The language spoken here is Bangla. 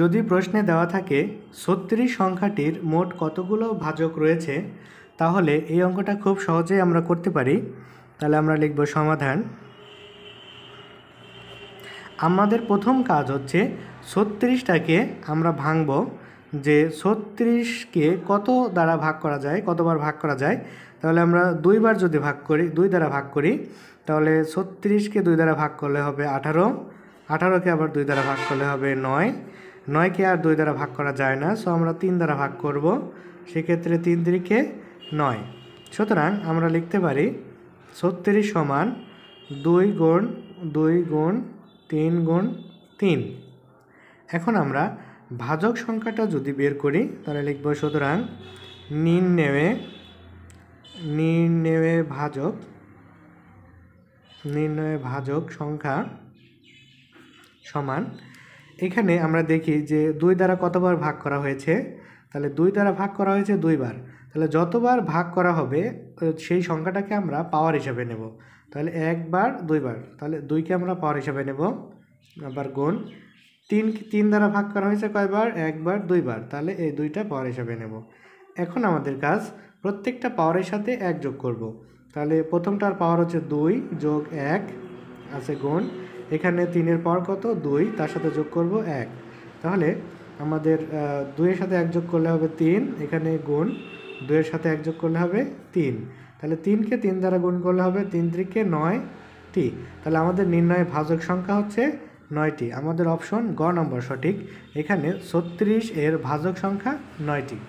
যদি প্রশ্নে দেওয়া থাকে ছত্রিশ সংখ্যাটির মোট কতগুলো ভাজক রয়েছে তাহলে এই অঙ্কটা খুব সহজেই আমরা করতে পারি তাহলে আমরা লিখব সমাধান আমাদের প্রথম কাজ হচ্ছে ছত্রিশটাকে আমরা ভাঙব যে ছত্রিশকে কত দ্বারা ভাগ করা যায় কতবার ভাগ করা যায় তাহলে আমরা দুইবার যদি ভাগ করি দুই দ্বারা ভাগ করি তাহলে ছত্রিশকে দুই দ্বারা ভাগ করলে হবে আঠারো আঠারোকে আবার দুই দ্বারা ভাগ করলে হবে নয় নয়কে আর দুই দ্বারা ভাগ করা যায় না সো আমরা তিন দ্বারা ভাগ করব সেক্ষেত্রে তিন তিরিখে নয় সুতরাং আমরা লিখতে পারি ছত্রিশ সমান দুই গুণ দুই গুণ তিন গুণ তিন এখন আমরা ভাজক সংখ্যাটা যদি বের করি তাহলে লিখব সুতরাং নিন নেমে ভাজক নির্ণয়ে ভাজক সংখ্যা সমান এখানে আমরা দেখি যে দুই দ্বারা কতবার ভাগ করা হয়েছে তাহলে দুই দ্বারা ভাগ করা হয়েছে দুইবার তাহলে যতবার ভাগ করা হবে সেই সংখ্যাটাকে আমরা পাওয়ার হিসাবে নেব তাহলে একবার দুইবার তাহলে দুইকে আমরা পাওয়ার হিসাবে নেব আবার গুণ তিন তিন দ্বারা ভাগ করা হয়েছে কয়বার একবার দুইবার তাহলে এই দুইটা পাওয়ার হিসাবে নেব এখন আমাদের কাজ প্রত্যেকটা পাওয়ারের সাথে এক যোগ করব। তাহলে প্রথমটার পাওয়ার হচ্ছে দুই যোগ এক আছে গুণ এখানে তিনের পর কত দুই তার সাথে যোগ করব এক তাহলে আমাদের দুইয়ের সাথে এক যোগ করলে হবে তিন এখানে গুণ দুইয়ের সাথে এক যোগ করলে হবে তিন তাহলে তিনকে তিন দ্বারা গুণ করলে হবে তিন ত্রিকে নয়টি তাহলে আমাদের নির্ণয় ভাজক সংখ্যা হচ্ছে নয়টি আমাদের অপশন গ নম্বর সঠিক এখানে ছত্রিশ এর ভাজক সংখ্যা নয়টি